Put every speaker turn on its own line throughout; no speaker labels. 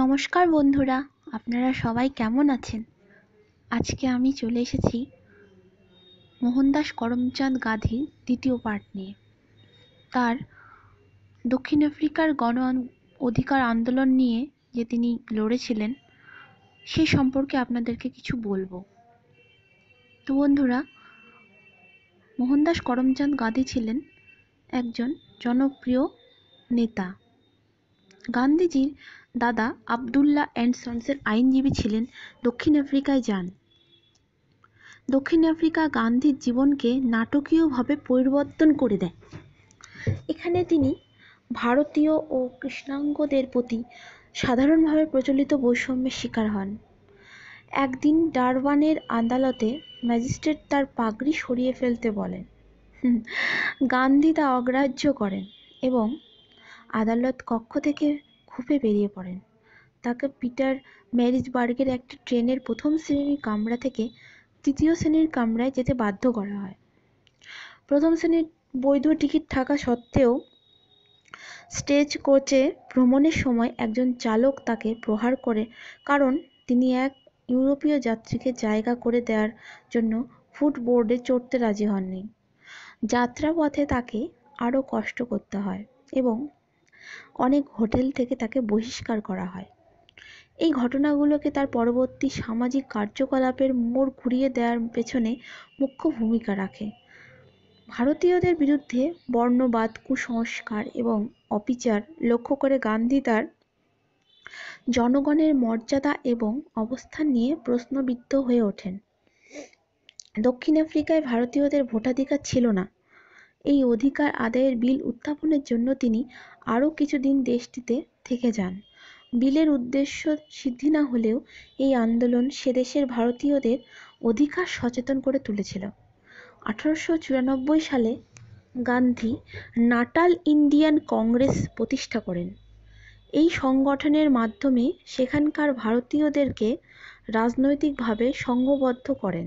নমস্কার বন্ধুরা আপনারা সবাই কেমন আছেন আজকে আমি চলে এসেছি মোহনদাস করমচাঁদ গান্ধী দ্বিতীয় পার্ট নিয়ে তার দক্ষিণ আফ্রিকার গণ অধিকার আন্দোলন নিয়ে যে তিনি লড়েছিলেন সে সম্পর্কে আপনাদেরকে কিছু বলবো তো বন্ধুরা মোহনদাস করমচাঁদ গান্ধী ছিলেন একজন জনপ্রিয় নেতা গান্ধীজির দাদা আবদুল্লাহ অ্যান্ড সন্সের আইনজীবী ছিলেন দক্ষিণ আফ্রিকায় যান দক্ষিণ আফ্রিকা গান্ধীর জীবনকে নাটকীয়ভাবে পরিবর্তন করে দেয় এখানে তিনি ভারতীয় ও কৃষ্ণাঙ্গদের প্রতি সাধারণভাবে প্রচলিত বৈষম্যের শিকার হন একদিন ডারবানের আদালতে ম্যাজিস্ট্রেট তার পাগড়ি সরিয়ে ফেলতে বলেন গান্ধী তা অগ্রাহ্য করেন এবং আদালত কক্ষ থেকে খুবই বেরিয়ে পড়েন তাকে পিটার ম্যারিজবার্গের একটি ট্রেনের প্রথম শ্রেণীর কামরা থেকে তৃতীয় শ্রেণীর কামরায় যেতে বাধ্য করা হয় প্রথম শ্রেণীর বৈধ টিকিট থাকা সত্ত্বেও স্টেজ কোচে ভ্রমণের সময় একজন চালক তাকে প্রহার করে কারণ তিনি এক ইউরোপীয় যাত্রীকে জায়গা করে দেওয়ার জন্য ফুটবোর্ডে চড়তে রাজি হননি যাত্রাপথে তাকে আরও কষ্ট করতে হয় এবং অনেক হোটেল থেকে তাকে বহিষ্কার করা হয় এই ঘটনাগুলোকে তার পরবর্তী সামাজিক কার্যকলাপের মোড় ঘুরিয়ে দেওয়ার পেছনে মুখ্য ভূমিকা রাখে ভারতীয়দের বিরুদ্ধে বর্ণবাদ কুসংস্কার এবং অবিচার লক্ষ্য করে গান্ধী তার জনগণের মর্যাদা এবং অবস্থান নিয়ে প্রশ্নবিদ্ধ হয়ে ওঠেন দক্ষিণ আফ্রিকায় ভারতীয়দের ভোটাধিকার ছিল না এই অধিকার আদায়ের বিল উত্থাপনের জন্য তিনি আরও কিছুদিন দেশটিতে থেকে যান বিলের উদ্দেশ্য সিদ্ধি না হলেও এই আন্দোলন সেদেশের ভারতীয়দের অধিকার সচেতন করে তুলেছিল আঠারোশো চুরানব্বই সালে গান্ধী নাটাল ইন্ডিয়ান কংগ্রেস প্রতিষ্ঠা করেন এই সংগঠনের মাধ্যমে সেখানকার ভারতীয়দেরকে রাজনৈতিকভাবে সংঘবদ্ধ করেন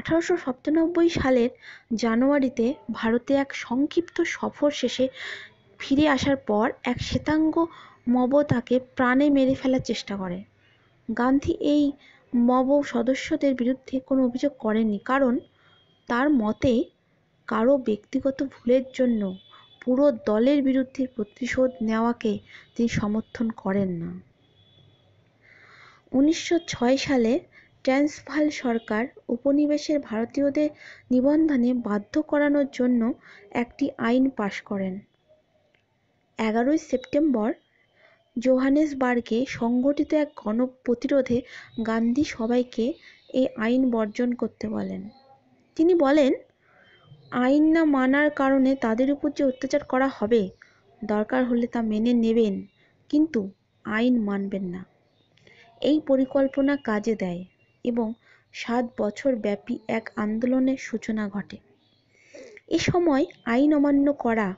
আঠারোশো সাতানব্বই সালের জানুয়ারিতে ভারতে এক সংক্ষিপ্ত সফর শেষে ফিরে আসার পর এক শ্বেতাঙ্গ মব তাকে প্রাণে মেরে ফেলার চেষ্টা করে গান্ধী এই মব সদস্যদের বিরুদ্ধে কোনো অভিযোগ করেননি কারণ তার মতে কারো ব্যক্তিগত ভুলের জন্য পুরো দলের বিরুদ্ধে প্রতিশোধ নেওয়াকে তিনি সমর্থন করেন না উনিশশো ছয় সালে ট্রান্সভাল সরকার উপনিবেশের ভারতীয়দের নিবন্ধনে বাধ্য করানোর জন্য একটি আইন পাশ করেন এগারোই সেপ্টেম্বর জোহানেসবার্গে সংঘটিত এক গণ প্রতিরোধে গান্ধী সবাইকে এই আইন বর্জন করতে বলেন তিনি বলেন আইন না মানার কারণে তাদের উপর যে অত্যাচার করা হবে দরকার হলে তা মেনে নেবেন কিন্তু আইন মানবেন না এই পরিকল্পনা কাজে দেয় এবং সাত বছর ব্যাপী এক আন্দোলনের সূচনা ঘটে এ সময় আইন অমান্য করা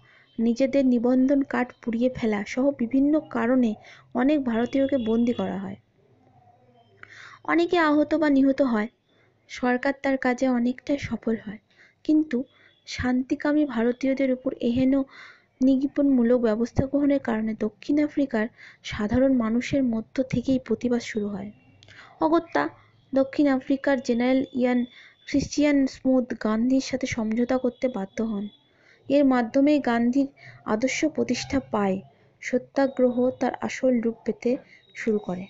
নিজেদের নিবন্ধন কার্ড পুড়িয়ে ফেলা সহ বিভিন্ন কারণে অনেক ভারতীয়কে বন্দি করা হয় অনেকে আহত বা নিহত হয় সরকার তার কাজে অনেকটাই সফল হয় কিন্তু শান্তিকামী ভারতীয়দের উপর এহেন নিগিপনমূলক ব্যবস্থা গ্রহণের কারণে দক্ষিণ আফ্রিকার সাধারণ মানুষের মধ্য থেকেই প্রতিবাদ শুরু হয় অগত্যা দক্ষিণ আফ্রিকার জেনারেল ইয়ান ক্রিশ্চিয়ান স্মুথ গান্ধীর সাথে সমঝোতা করতে বাধ্য হন এর মাধ্যমে গান্ধীর আদর্শ প্রতিষ্ঠা পায় সত্যাগ্রহ তার আসল রূপ পেতে শুরু করে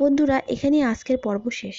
বন্ধুরা এখানেই আজকের পর্ব শেষ